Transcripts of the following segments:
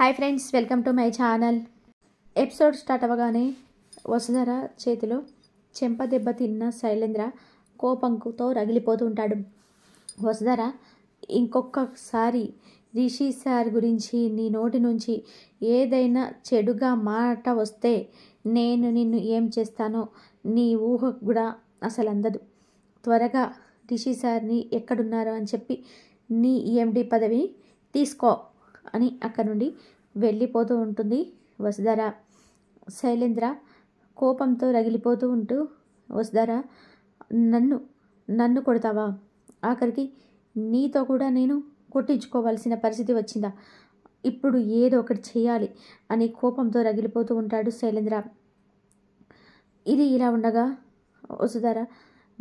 hi friends welcome to my channel episode start అవ్వగానే వసుధర చేతిలో చెంప దెబ్బ తిన్న శైలేంద్ర కోపంకుతో రగిలిపోతూ ఉంటాడు వసుధర ఇంకొకసారి రిషి సార్ గురించి నీ నోటి నుంచి ఏదైనా చెడుగా మాట వస్తే నేను నిన్ను ఏం చేస్తానో నీ ఊహ కూడా అసలు అందదు త్వరగా రిషి సార్ని ఎక్కడున్నారో అని చెప్పి నీ ఈఎండి పదవి తీసుకో అని అక్కడి నుండి వెళ్ళిపోతూ ఉంటుంది వసుధర శైలేంద్ర కోపంతో రగిలిపోతూ ఉంటూ వసుధర నన్ను నన్ను కొడతావా ఆఖరికి నీతో కూడా నేను కొట్టించుకోవాల్సిన పరిస్థితి వచ్చిందా ఇప్పుడు ఏదో ఒకటి చేయాలి అని కోపంతో రగిలిపోతూ ఉంటాడు శైలేంద్ర ఇది ఇలా ఉండగా వసుధర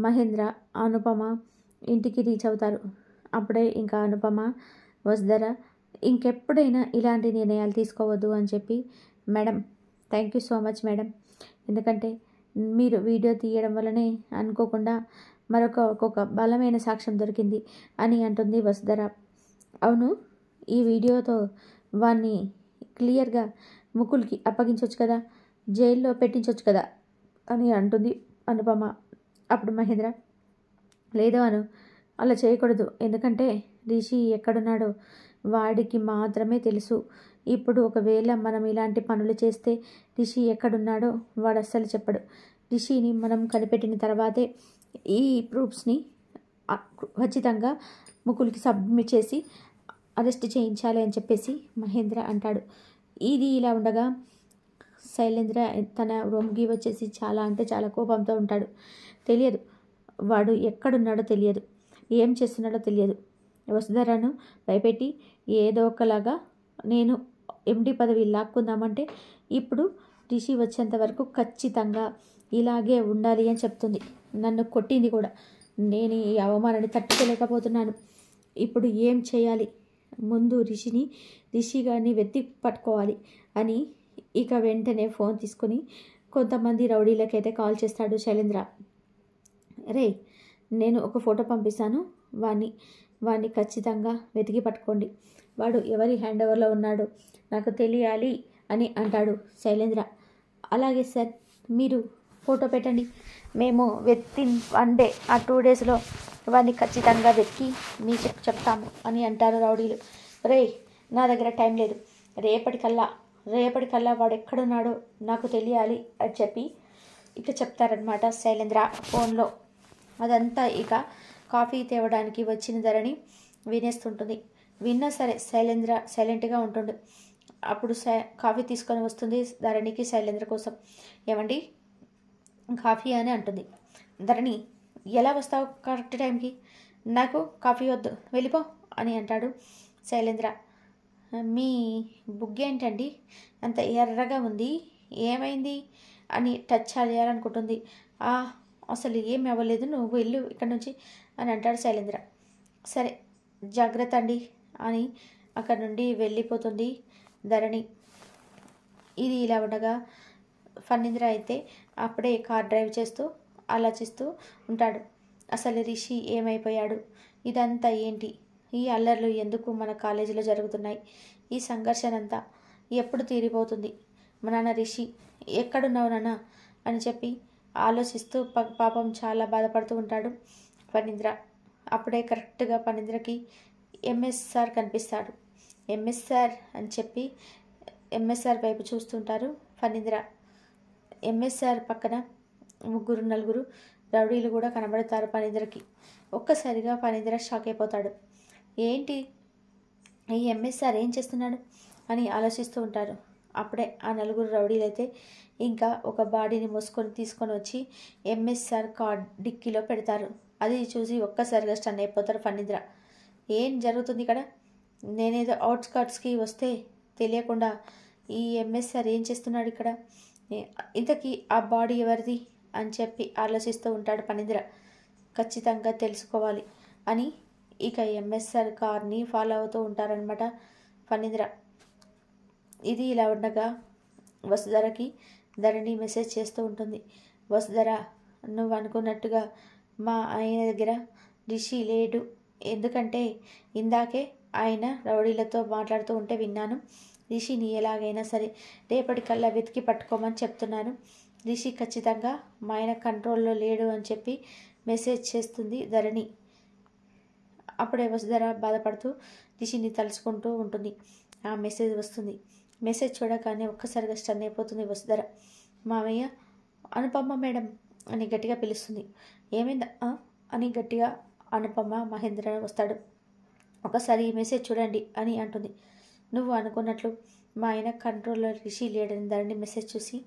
మహేంద్ర అనుపమ ఇంటికి రీచ్ అవుతారు అప్పుడే ఇంకా అనుపమ వసుధర ఇంకెప్పుడైనా ఇలాంటి నిర్ణయాలు తీసుకోవద్దు అని చెప్పి madam thank you so much madam ఎందుకంటే మీరు వీడియో తీయడం వల్లనే అనుకోకుండా మరొక ఒక్కొక్క బలమైన సాక్ష్యం దొరికింది అని అంటుంది వసుధర అవును ఈ వీడియోతో వాణ్ణి క్లియర్గా ముకుల్కి అప్పగించవచ్చు కదా జైల్లో పెట్టించవచ్చు కదా అని అంటుంది అనుపమ అప్పుడు మహేంద్ర లేదు అను అలా చేయకూడదు ఎందుకంటే రిషి ఎక్కడున్నాడో వాడికి మాత్రమే తెలుసు ఇప్పుడు ఒకవేళ మనం ఇలాంటి పనులు చేస్తే రిషి ఎక్కడున్నాడో వాడు అస్సలు చెప్పడు రిషిని మనం కనిపెట్టిన తర్వాతే ఈ ప్రూఫ్స్ని ఖచ్చితంగా ముకులకి సబ్మిట్ చేసి అరెస్ట్ చేయించాలి అని చెప్పేసి మహేంద్ర అంటాడు ఇది ఇలా ఉండగా శైలేంద్ర తన రూమ్కి వచ్చేసి చాలా అంటే చాలా కోపంతో ఉంటాడు తెలియదు వాడు ఎక్కడున్నాడో తెలియదు ఏం చేస్తున్నాడో తెలియదు వసుధరను భయపెట్టి ఏదో ఒకలాగా నేను ఎండి పదవి లాక్కుందామంటే ఇప్పుడు రిషి వచ్చేంత వరకు ఖచ్చితంగా ఇలాగే ఉండాలి అని చెప్తుంది నన్ను కొట్టింది కూడా నేను ఈ అవమానాన్ని తట్టుకోలేకపోతున్నాను ఇప్పుడు ఏం చేయాలి ముందు రిషిని రిషి గారిని వెత్తి పట్టుకోవాలి అని ఇక వెంటనే ఫోన్ తీసుకుని కొంతమంది రౌడీలకైతే కాల్ చేస్తాడు శైలేంద్ర రే నేను ఒక ఫోటో పంపిస్తాను వాణ్ణి వాడిని ఖచ్చితంగా వెతికి పట్టుకోండి వాడు ఎవరి హ్యాండ్ ఓవర్లో ఉన్నాడు నాకు తెలియాలి అని అంటాడు శైలేంద్ర అలాగే సార్ మీరు ఫోటో పెట్టండి మేము వెతిన్ వన్ డే ఆ టూ డేస్లో వాడిని ఖచ్చితంగా వెతికి మీకు చెప్తాము అని అంటారు రౌడీలు రే నా దగ్గర టైం లేదు రేపటికల్లా రేపటికల్లా వాడు ఎక్కడున్నాడో నాకు తెలియాలి అని చెప్పి ఇక చెప్తారనమాట శైలేంద్ర ఫోన్లో అదంతా ఇక కాఫీ తేవడానికి వచ్చిన ధరని వినేస్తుంటుంది విన్నా సరే శైలేంద్ర సైలెంట్గా ఉంటుండు అప్పుడు కాఫీ తీసుకొని వస్తుంది ధరణికి శైలేంద్ర కోసం ఏమండి కాఫీ అని అంటుంది ధరణి ఎలా వస్తావు కరెక్ట్ టైంకి నాకు కాఫీ వద్దు వెళ్ళిపో అని అంటాడు శైలేంద్ర మీ బుగ్ ఏంటండి అంత ఎర్రగా ఉంది ఏమైంది అని టచ్ చేయాలనుకుంటుంది ఆ అసలు ఏమి అవ్వలేదు నువ్వు వెళ్ళు ఇక్కడ నుంచి అని అంటాడు శైలేంద్ర సరే జాగ్రత్త అండి అని అక్కడ నుండి వెళ్ళిపోతుంది ధరణి ఇది ఇలా ఉండగా ఫణీంద్ర అయితే అప్పుడే కార్ డ్రైవ్ చేస్తూ ఆలోచిస్తూ ఉంటాడు అసలు రిషి ఏమైపోయాడు ఇదంతా ఏంటి ఈ అల్లర్లు ఎందుకు మన కాలేజీలో జరుగుతున్నాయి ఈ సంఘర్షణ అంతా ఎప్పుడు తీరిపోతుంది మా నాన్న రిషి ఎక్కడున్నావు నాన్న అని చెప్పి ఆలోచిస్తూ పాపం చాలా బాధపడుతూ ఉంటాడు పనింద్ర అప్పుడే కరెక్ట్గా పనింద్రకి ఎంఎస్ సార్ కనిపిస్తాడు ఎంఎస్ సార్ అని చెప్పి ఎంఎస్ సార్ వైపు చూస్తుంటారు ఫణీంద్ర ఎంఎస్ సార్ పక్కన ముగ్గురు నలుగురు రౌడీలు కూడా కనబడతారు పనింద్రకి ఒక్కసారిగా ఫణీంద్ర షాక్ అయిపోతాడు ఏంటి ఈ ఎంఎస్ సార్ ఏం చేస్తున్నాడు అని ఆలోచిస్తూ ఉంటారు అప్పుడే ఆ నలుగురు రౌడీలు అయితే ఇంకా ఒక బాడీని మోసుకొని తీసుకొని వచ్చి ఎంఎస్ఆర్ కార్ డిక్కీలో పెడతారు అది చూసి ఒక్కసారిగా స్టన్ అయిపోతారు ఫణీంద్ర ఏం జరుగుతుంది ఇక్కడ నేనేదో అవుట్స్కట్స్కి వస్తే తెలియకుండా ఈ ఎంఎస్ఆర్ ఏం చేస్తున్నాడు ఇక్కడ ఇంతకీ ఆ బాడీ ఎవరిది అని చెప్పి ఆలోచిస్తూ ఉంటాడు ఫణీంద్ర ఖచ్చితంగా తెలుసుకోవాలి అని ఇక ఎంఎస్ఆర్ కార్ని ఫాలో అవుతూ ఉంటారనమాట ఫణీంద్ర ఇది ఇలా ఉండగా వసుధరకి ధరణి మెసేజ్ చేస్తూ ఉంటుంది వసుధర నువ్వు అనుకున్నట్టుగా మా ఆయన దగ్గర రిషి లేడు ఎందుకంటే ఇందాకే ఆయన రౌడీలతో మాట్లాడుతూ ఉంటే విన్నాను రిషిని ఎలాగైనా సరే రేపటికల్లా వెతికి పట్టుకోమని చెప్తున్నాను రిషి ఖచ్చితంగా మా ఆయన కంట్రోల్లో లేడు అని చెప్పి మెసేజ్ చేస్తుంది ధరణి అప్పుడే వసుధర బాధపడుతూ రిషిని తలుచుకుంటూ ఉంటుంది ఆ మెసేజ్ వస్తుంది మెసేజ్ చూడగానే ఒక్కసారిగా స్టన్ అయిపోతుంది వసుధర మామయ్య అనుపమ్మ మేడం అని గట్టిగా పిలుస్తుంది ఏమైందా అని గట్టిగా అనుపమ్మ మహేంద్ర వస్తాడు ఒకసారి ఈ మెసేజ్ చూడండి అని అంటుంది నువ్వు అనుకున్నట్లు మా ఆయన కంట్రోల్లో రిషి లేడని దాన్ని మెసేజ్ చూసి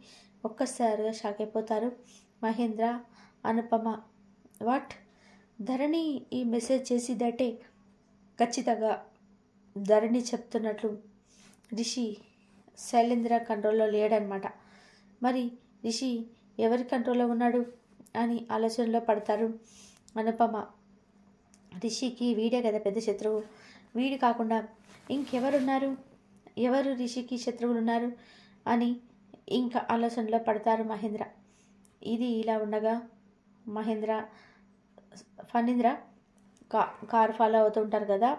ఒక్కసారిగా షాక్ అయిపోతారు మహేంద్ర అనుపమ వాట్ ధరణి ఈ మెసేజ్ చేసి దటే ఖచ్చితంగా ధరణి చెప్తున్నట్లు రిషి శైలేంద్ర కంట్రోల్లో లేడనమాట మరి రిషి ఎవరి కంట్రోల్లో ఉన్నాడు అని ఆలోచనలో పడతారు అనుపమ రిషికి వీడే కదా పెద్ద శత్రువు వీడు కాకుండా ఇంకెవరున్నారు ఎవరు రిషికి శత్రువులు ఉన్నారు అని ఇంకా ఆలోచనలో పడతారు మహేంద్ర ఇది ఇలా ఉండగా మహేంద్ర ఫణీంద్ర కా కారు ఫాలో అవుతూ ఉంటారు కదా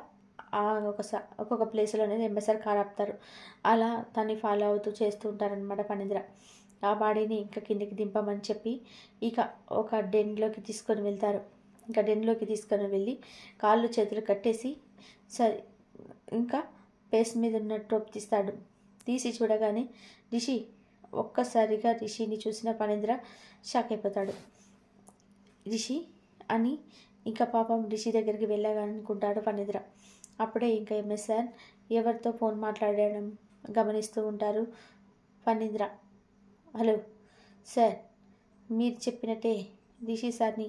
ఆ ఒకసారి ఒక్కొక్క ప్లేస్లో అనేది ఎంఎస్ఆర్ కార్ ఆపుతారు అలా తన్ని ఫాలో అవుతూ చేస్తూ ఉంటారనమాట పనిద్ర ఆ బాడీని ఇంకా కిందికి దింపమని చెప్పి ఇక ఒక డెన్లోకి తీసుకొని వెళ్తారు ఇంకా డెన్లోకి తీసుకొని వెళ్ళి కాళ్ళు చేతులు కట్టేసి సరి ఇంకా పేస్ మీద ఉన్న ట్రోప్ తీస్తాడు తీసి చూడగానే రిషి ఒక్కసారిగా రిషిని చూసిన పనేంద్ర షాక్ అయిపోతాడు రిషి అని ఇంకా పాపం రిషి దగ్గరికి వెళ్ళాలనుకుంటాడు పనేంద్ర అప్పుడే ఇంకా ఎంఎస్ఆర్ ఎవరితో ఫోన్ మాట్లాడడం గమనిస్తూ ఉంటారు ఫణీంద్ర హలో సార్ మీరు చెప్పినట్టే రిషి సార్ని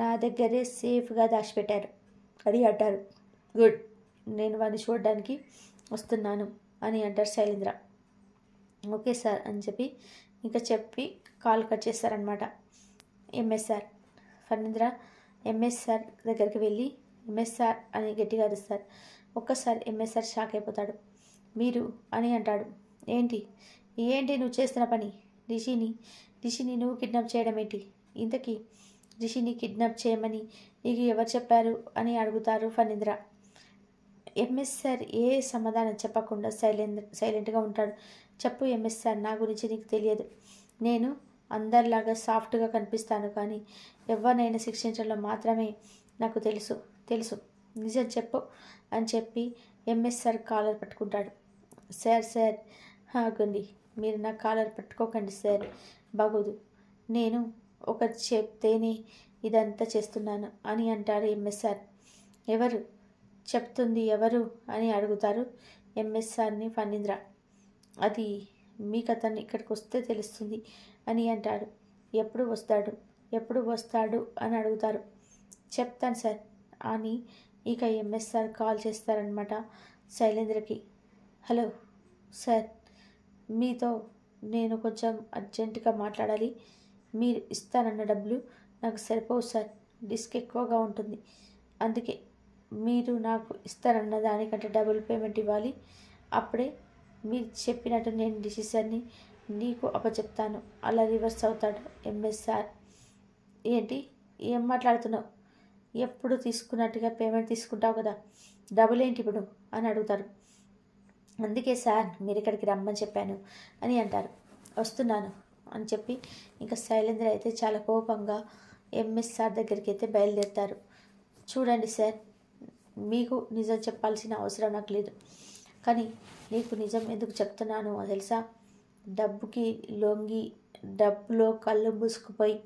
నా దగ్గరే సేఫ్గా దాచిపెట్టారు అది అంటారు గుడ్ నేను వాడిని చూడడానికి వస్తున్నాను అని అంటారు శైలేంద్ర ఓకే సార్ అని చెప్పి ఇంకా చెప్పి కాల్ కట్ చేస్తారనమాట MS sir Phanindra MS sir దగ్గరికి వెళ్ళి ఎంఎస్ఆర్ అని గట్టిగా అరుస్తారు ఒక్కసారి ఎంఎస్ఆర్ షాక్ అయిపోతాడు మీరు అని అంటాడు ఏంటి ఏంటి నువ్వు చేస్తున్న పని రిషిని రిషిని నువ్వు కిడ్నాప్ చేయడం ఏంటి ఇంతకీ రిషిని కిడ్నాప్ చేయమని నీకు ఎవరు చెప్పారు అని అడుగుతారు ఫణీంద్ర ఎంఎస్ సార్ ఏ సమాధానం చెప్పకుండా సైలెంట్ సైలెంట్గా ఉంటాడు చెప్పు ఎంఎస్ సార్ నా గురించి నీకు తెలియదు నేను అందరిలాగా సాఫ్ట్గా కనిపిస్తాను కానీ ఎవరినైనా శిక్షించడంలో మాత్రమే నాకు తెలుసు తెలుసు నిజం చెప్పు అని చెప్పి ఎంఎస్ సార్ కాలర్ పట్టుకుంటాడు సార్ సార్ ఆగండి మీరు నా కాలర్ పట్టుకోకండి సార్ బాగోదు నేను ఒకటి చెప్తేనే ఇదంతా చేస్తున్నాను అని అంటారు ఎంఎస్ సార్ ఎవరు చెప్తుంది ఎవరు అని అడుగుతారు ఎంఎస్ సార్ని ఫణీంద్ర అది మీకు కథను ఇక్కడికి వస్తే తెలుస్తుంది అని అంటాడు ఎప్పుడు వస్తాడు ఎప్పుడు వస్తాడు అని అడుగుతారు చెప్తాను సార్ అని ఇక ఎంఎస్ సార్ కాల్ చేస్తారనమాట శైలేంద్రకి హలో సార్ మీతో నేను కొంచెం అర్జెంటుగా మాట్లాడాలి మీరు ఇస్తానన్న డబ్బులు నాకు సరిపోవు సార్ డిస్క్ ఎక్కువగా ఉంటుంది అందుకే మీరు నాకు ఇస్తారన్న దానికంటే డబుల్ పేమెంట్ ఇవ్వాలి అప్పుడే మీరు చెప్పినట్టు నేను డిసిషన్ని నీకు అప్పచెప్తాను అలా రివర్స్ అవుతాడు ఎంఎస్ సార్ ఏంటి ఏం మాట్లాడుతున్నావు ఎప్పుడు తీసుకున్నట్టుగా పేమెంట్ తీసుకుంటావు కదా డబుల్ ఏంటి ఇప్పుడు అని అడుగుతారు అందుకే సార్ మీరు ఇక్కడికి రమ్మని చెప్పాను అని అంటారు వస్తున్నాను అని చెప్పి ఇంకా శైలేంద్ర అయితే చాలా కోపంగా ఎంఎస్ సార్ దగ్గరికి అయితే బయలుదేరుతారు చూడండి సార్ మీకు నిజం చెప్పాల్సిన అవసరం నాకు లేదు కానీ నీకు నిజం ఎందుకు చెప్తున్నాను తెలుసా డబ్బుకి లొంగి డబ్బులో కళ్ళు మూసుకుపోయి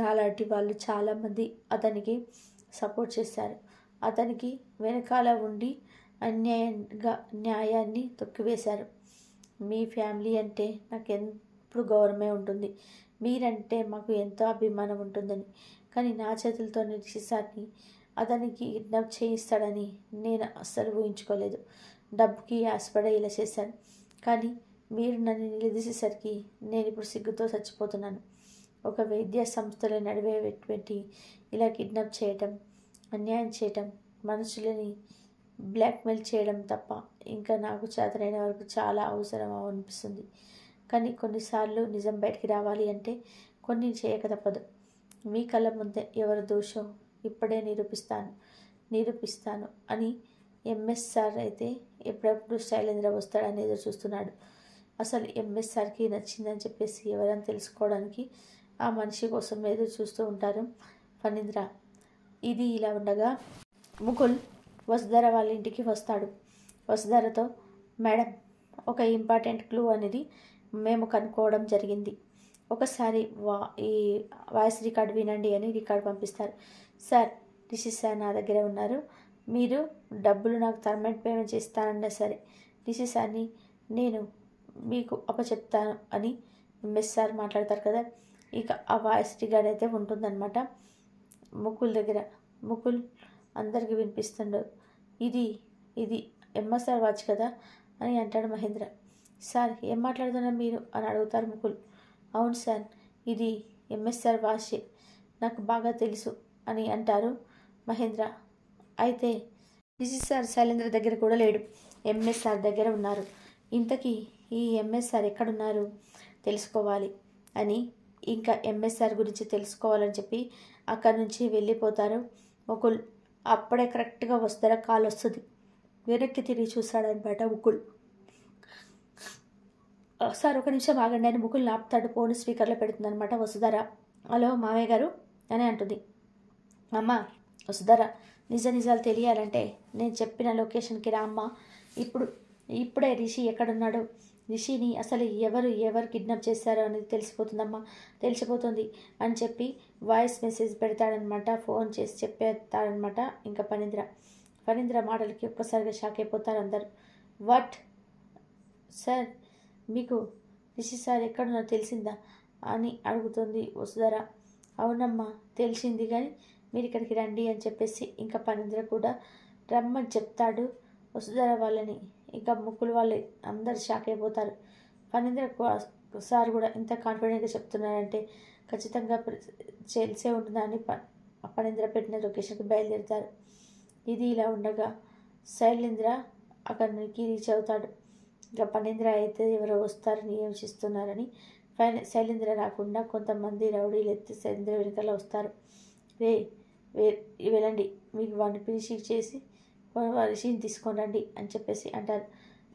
నాలాంటి వాళ్ళు చాలామంది అతనికి సపోర్ట్ చేశారు అతనికి వెనకాల ఉండి అన్యాయంగా న్యాయాన్ని తొక్కివేశారు మీ ఫ్యామిలీ అంటే నాకు ఎప్పుడు గౌరవమే ఉంటుంది మీరంటే మాకు ఎంతో అభిమానం ఉంటుందని కానీ నా చేతులతో నిరీక్షిసాన్ని అతనికి కిడ్నాప్ చేయిస్తాడని నేను అస్సలు ఊహించుకోలేదు డబ్బుకి ఆశపడే ఇలా చేశాను కానీ మీరు నన్ను నిలదీసేసరికి నేను ఇప్పుడు సిగ్గుతో చచ్చిపోతున్నాను ఒక వైద్య సంస్థలు నడిపేటువంటి ఇలా కిడ్నాప్ చేయటం అన్యాయం చేయటం మనుషులని బ్లాక్మెయిల్ చేయడం తప్ప ఇంకా నాకు చేతనైన వరకు చాలా అవసరం అనిపిస్తుంది కానీ కొన్నిసార్లు నిజం బయటికి రావాలి అంటే కొన్ని చేయక తప్పదు మీ కళ్ళ ముందే ఎవరు దోషం ఇప్పుడే నిరూపిస్తాను నిరూపిస్తాను అని ఎంఎస్ సార్ అయితే ఎప్పుడప్పుడు శైలేంద్ర వస్తాడని ఎదురు చూస్తున్నాడు అసలు ఎంఎస్ సార్కి నచ్చిందని చెప్పేసి ఎవరని తెలుసుకోవడానికి ఆ మనిషి కోసం ఎదురు చూస్తూ ఉంటారు ఫణీంద్ర ఇది ఇలా ఉండగా ముకుల్ వసుధర వాళ్ళ ఇంటికి వస్తాడు వసుధరతో మేడం ఒక ఇంపార్టెంట్ క్లూ అనేది మేము కనుక్కోవడం జరిగింది ఒకసారి వా ఈ వాయిస్ రికార్డ్ వినండి అని రికార్డ్ పంపిస్తారు సార్ రిషి సార్ నా దగ్గర ఉన్నారు మీరు డబ్బులు నాకు టర్మెంట్ పేమెంట్ చేస్తానన్నా సరే రిషి సార్ని నేను మీకు అప్పచెప్తాను అని మెస్ సార్ మాట్లాడతారు కదా ఇక ఆ వాయిస్ రికార్డ్ అయితే ఉంటుందన్నమాట ముకుల్ దగ్గర ముకుల్ అందరికీ వినిపిస్తుండదు ఇది ఇది ఎంఎస్ఆర్ వాచ్ కదా అని అంటాడు మహేంద్ర సార్ ఏం మాట్లాడుతున్నా మీరు అని అడుగుతారు ముకుల్ అవును సార్ ఇది ఎంఎస్ఆర్ వాచ్ నాకు బాగా తెలుసు అని అంటారు మహేంద్ర అయితే డిసి సార్ శైలేంద్ర దగ్గర కూడా లేడు ఎంఎస్ఆర్ దగ్గర ఉన్నారు ఇంతకీ ఈ ఎంఎస్ఆర్ ఎక్కడున్నారు తెలుసుకోవాలి అని ఇంకా ఎంఎస్ఆర్ గురించి తెలుసుకోవాలని చెప్పి అక్కడి నుంచి వెళ్ళిపోతారు ముకుల్ అప్పుడే కరెక్ట్గా వస్తారా కాల్ వస్తుంది వెనక్కి తిరిగి చూస్తాడనమాట ముకుల్ సార్ ఒక నిమిషం ఆగండి అని ముకుల్ నాపుతాడు ఫోన్ స్పీకర్లో పెడుతుంది అనమాట వసుధారా హలో మామయ్య గారు అని అంటుంది అమ్మ వసుధారా నిజ నిజాలు తెలియాలంటే నేను చెప్పిన లొకేషన్కి రామ్మ ఇప్పుడు ఇప్పుడే రిషి ఎక్కడున్నాడు నిషిని అసలు ఎవరు ఎవరు కిడ్నాప్ చేశారో అనేది తెలిసిపోతుందమ్మా తెలిసిపోతుంది అని చెప్పి వాయిస్ మెసేజ్ పెడతాడనమాట ఫోన్ చేసి చెప్పేస్తాడనమాట ఇంకా పనింద్ర పనింద్ర మాటలకి ఒక్కసారిగా షాక్ అయిపోతారు అందరు వాట్ సార్ మీకు నిషి సార్ ఎక్కడున్నారో తెలిసిందా అని అడుగుతుంది వసుధర అవునమ్మా తెలిసింది కానీ మీరు ఇక్కడికి రండి అని చెప్పేసి ఇంకా పనింద్ర కూడా రమ్మని చెప్తాడు వసుధర వాళ్ళని ఇంకా ముక్కులు వాళ్ళు అందరు షాక్ అయిపోతారు ఫణీంద్ర సార్ కూడా ఇంత కాన్ఫిడెంట్గా చెప్తున్నారంటే ఖచ్చితంగా చేసే ఉంటుందని అప్పనేంద్ర పెట్టిన లొకేషన్కి బయలుదేరుతారు ఇది ఇలా ఉండగా శైలేంద్ర అక్కడికి రీచ్ అవుతాడు ఇంకా పనేంద్ర అయితే ఎవరో వస్తారని యోచిస్తున్నారని శైలేంద్ర రాకుండా కొంతమంది రౌడీలు ఎత్తి శైలేంద్ర వెనకాల వస్తారు రే వెళ్ళండి మీకు వాడిని పిలిచి చేసి ఋషిని తీసుకొని రండి అని చెప్పేసి అంటారు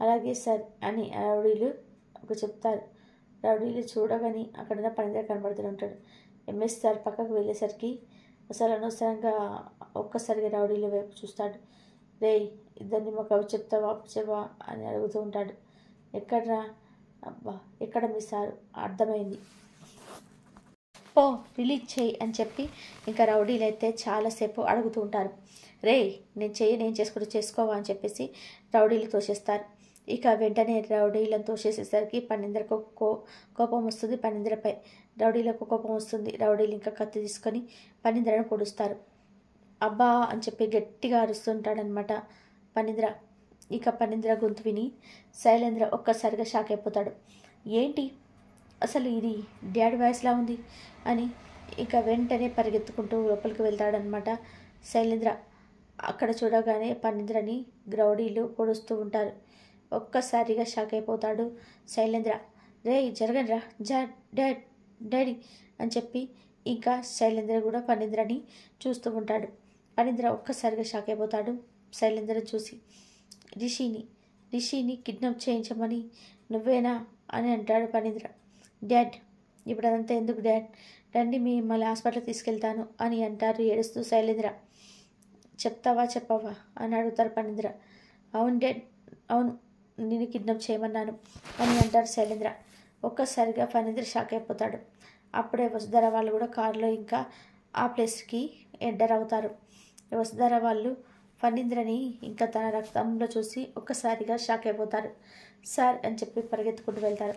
అలాగే సార్ అని రౌడీలు ఒక చెప్తారు రౌడీలు చూడగాని అక్కడ పనిగా కనబడుతూ ఉంటాడు ఎంఎస్ సార్ పక్కకు వెళ్ళేసరికి అసలు అనవసరంగా ఒక్కసారిగా రౌడీల వైపు చూస్తాడు రే ఇద్దరిని మాకు చెప్తావా చెప్పవా అని అడుగుతూ ఉంటాడు ఎక్కడ్రా అబ్బా ఎక్కడ మీ సార్ అర్థమైంది పో రిలీజ్ చేయి అని చెప్పి ఇంకా రౌడీలు అయితే చాలాసేపు అడుగుతూ ఉంటారు రే నేను చెయ్యి నేను చేసుకుంటూ చేసుకోవా అని చెప్పేసి రౌడీలు తోసేస్తారు ఇక వెంటనే రౌడీలను తోసేసేసరికి పన్నెందరకు కో కోపం వస్తుంది పన్నెందరపై రౌడీలకు కోపం వస్తుంది రౌడీలు ఇంకా కత్తి తీసుకొని పన్నెందరను పొడుస్తారు అబ్బా అని చెప్పి గట్టిగా అరుస్తుంటాడనమాట పనింద్ర ఇక పనింద్ర గొంతు విని శైలేంద్ర ఒక్కసారిగా షాక్ అయిపోతాడు ఏంటి అసలు ఇది డాడీ వాయిస్లా ఉంది అని ఇక వెంటనే పరిగెత్తుకుంటూ లోపలికి వెళ్తాడనమాట శైలేంద్ర అక్కడ చూడగానే పనిద్రని గ్రౌడీలు పొడుస్తూ ఉంటారు ఒక్కసారిగా షాక్ అయిపోతాడు శైలేంద్ర రే జరగనరా జా డాడ్ డాడీ అని చెప్పి ఇంకా శైలేంద్ర కూడా పనిద్రని చూస్తూ ఉంటాడు పనింద్ర ఒక్కసారిగా షాక్ అయిపోతాడు శైలేంద్ర చూసి రిషిని రిషిని కిడ్నాప్ చేయించమని నువ్వేనా అని అంటాడు పనింద్ర డాడ్ ఇప్పుడు అదంతా ఎందుకు డాడ్ రండి మిమ్మల్ని హాస్పిటల్ తీసుకెళ్తాను అని అంటారు ఏడుస్తూ శైలేంద్ర చెప్తావా చెప్పవా అని అడుగుతారు పనింద్ర అవును డే అవును నేను కిడ్నాప్ చేయమన్నాను అని అంటారు శైలేంద్ర ఒక్కసారిగా పనింద్ర షాక్ అయిపోతాడు అప్పుడే వసుధర వాళ్ళు కూడా కారులో ఇంకా ఆ ప్లేస్కి ఎంటర్ అవుతారు వసుధర వాళ్ళు ఫణీంద్రని ఇంకా తన రక్తంలో చూసి ఒక్కసారిగా షాక్ అయిపోతారు సార్ అని చెప్పి పరిగెత్తుకుంటూ వెళ్తారు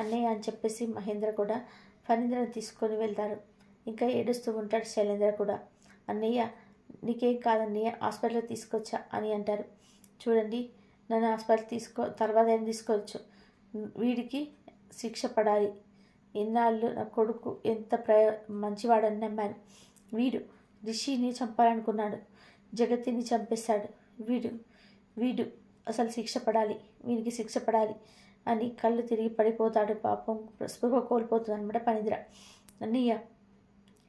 అన్నయ్య అని చెప్పేసి మహేంద్ర కూడా ఫణీంద్రని తీసుకొని వెళ్తారు ఇంకా ఏడుస్తూ ఉంటాడు శైలేంద్ర కూడా అన్నయ్య నీకేం కాదండి హాస్పిటల్లో తీసుకొచ్చా అని అంటారు చూడండి నన్ను హాస్పిటల్ తీసుకో తర్వాత ఏం తీసుకోవచ్చు వీడికి శిక్ష పడాలి ఎన్నాళ్ళు నా కొడుకు ఎంత ప్రయ మంచివాడని నమ్మాను వీడు రిషిని చంపాలనుకున్నాడు జగతిని చంపేస్తాడు వీడు వీడు అసలు శిక్ష పడాలి వీడికి శిక్ష పడాలి అని కళ్ళు తిరిగి పడిపోతాడు పాపం స్పృహ కోల్పోతుంది అనమాట పనిద్ర అన్నయ్య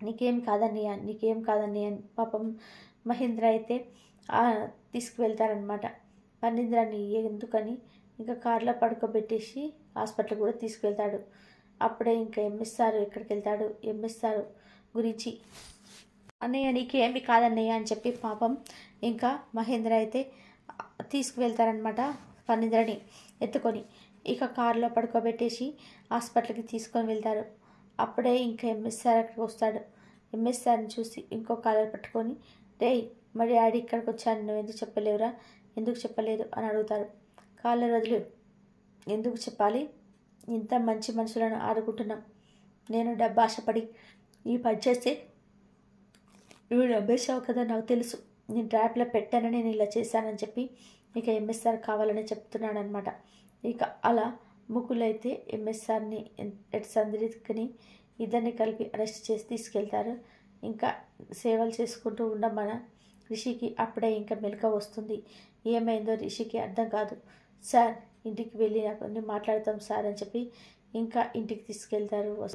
నీకేం కాదన్నయ్య నీకేం కాదన్నయ్య పాపం మహేంద్ర అయితే తీసుకువెళ్తారనమాట పన్నీంద్రాన్ని ఎందుకని ఇంకా కార్లో పడుకోబెట్టేసి హాస్పిటల్ కూడా తీసుకువెళ్తాడు అప్పుడే ఇంకా ఎంఎస్ఆర్ ఎక్కడికి వెళ్తాడు ఎంఎస్ఆర్ గురించి అన్నయ్య నీకేమి కాదన్నయ్య అని చెప్పి పాపం ఇంకా మహేంద్ర అయితే తీసుకువెళ్తారనమాట పన్నీంద్రని ఎత్తుకొని ఇక కారులో పడుకోబెట్టేసి హాస్పిటల్కి తీసుకొని వెళ్తారు అప్పుడే ఇంకా ఎంఎస్ఆర్ అక్కడికి వస్తాడు ఎంఎస్ సార్ని చూసి ఇంకో కాలర్ పట్టుకొని రే మరి డాడీ ఇక్కడికి వచ్చాను నువ్వు ఎందుకు చెప్పలేవురా ఎందుకు చెప్పలేదు అని అడుగుతారు కాలర్ వదిలి ఎందుకు చెప్పాలి ఇంత మంచి మనుషులను ఆడుకుంటున్నాం నేను డబ్బు ఆశపడి ఈ పని చేస్తే నువ్వు డబ్బేసావు కదా నాకు తెలుసు నేను ట్రాప్లో పెట్టానని నేను ఇలా చేశానని చెప్పి ఇక ఎంఎస్ఆర్ కావాలని చెప్తున్నాడనమాట ఇక అలా ముకులైతే సార్ని ఎట్ సందరికని ఇద్దరిని కలిపి అరెస్ట్ చేసి తీసుకెళ్తారు ఇంకా సేవలు చేసుకుంటూ ఉండమన రిషికి అప్పుడే ఇంకా మెలక వస్తుంది ఏమైందో రిషికి అర్థం కాదు సార్ ఇంటికి వెళ్ళి నాకు మాట్లాడతాం సార్ అని చెప్పి ఇంకా ఇంటికి తీసుకెళ్తారు